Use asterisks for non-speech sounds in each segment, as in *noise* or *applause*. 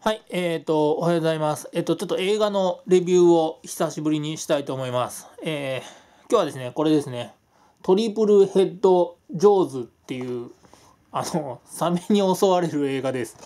はい、えっ、ー、と、おはようございます。えっ、ー、と、ちょっと映画のレビューを久しぶりにしたいと思います。えー、今日はですね、これですね、トリプルヘッド・ジョーズっていう、あの、サメに襲われる映画です。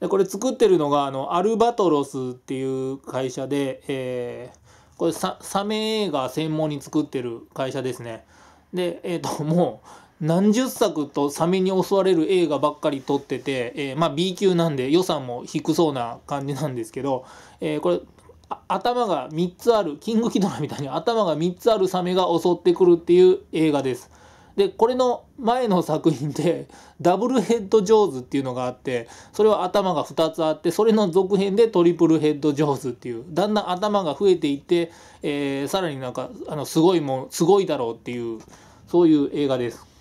でこれ作ってるのが、あの、アルバトロスっていう会社で、えー、これササメ映画専門に作ってる会社ですね。で、えっ、ー、と、もう、何十作とサメに襲われる映画ばっかり撮ってて、えー、まあ B 級なんで予算も低そうな感じなんですけど、えー、これ頭が3つあるキングキドラみたいに頭が3つあるサメが襲ってくるっていう映画です。でこれの前の作品でダブルヘッドジョーズっていうのがあってそれは頭が2つあってそれの続編でトリプルヘッドジョーズっていうだんだん頭が増えていって、えー、さらになんかあのすごいもんすごいだろうっていうそういう映画です。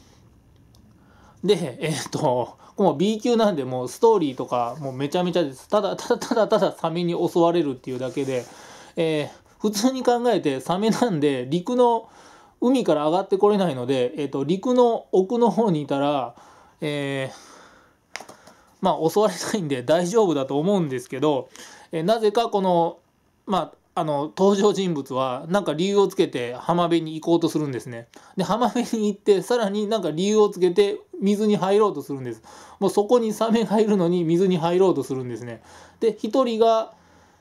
で、えっ、ー、と、この B 級なんで、もうストーリーとか、もうめちゃめちゃです。ただ、ただ、ただ、ただ、サメに襲われるっていうだけで、えー、普通に考えて、サメなんで、陸の、海から上がってこれないので、えっ、ー、と、陸の奥の方にいたら、えー、まあ、襲われないんで大丈夫だと思うんですけど、えなぜかこの、まあ、あの登場人物はなんか理由をつけて浜辺に行こうとするんですね。で浜辺に行ってさらになんか理由をつけて水に入ろうとするんです。もうそこにサメがいるのに水に入ろうとするんですね。で、1人が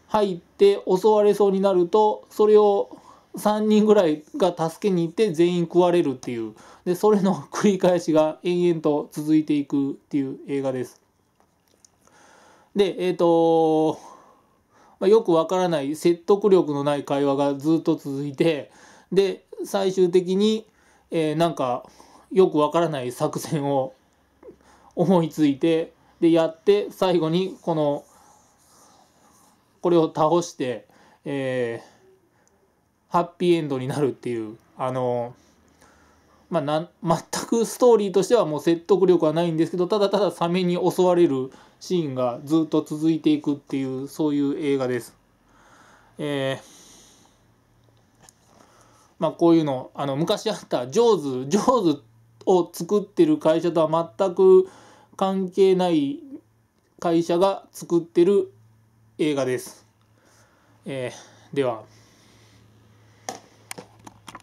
入って襲われそうになると、それを3人ぐらいが助けに行って全員食われるっていう。で、それの繰り返しが延々と続いていくっていう映画です。で、えっ、ー、とまあ、よくわからない説得力のない会話がずっと続いて、で、最終的に、えー、なんかよくわからない作戦を *laughs* 思いついてでやって最後にこのこれを倒して、えー、ハッピーエンドになるっていうあのまあな全くストーリーとしてはもう説得力はないんですけどただただサメに襲われるシーンがずっと続いていくっていうそういう映画です。えーまあ、こういうのあの昔あった「ジョーズ」「ジョーズ」を作ってる会社とは全く関係ない会社が作ってる映画です。えー、では。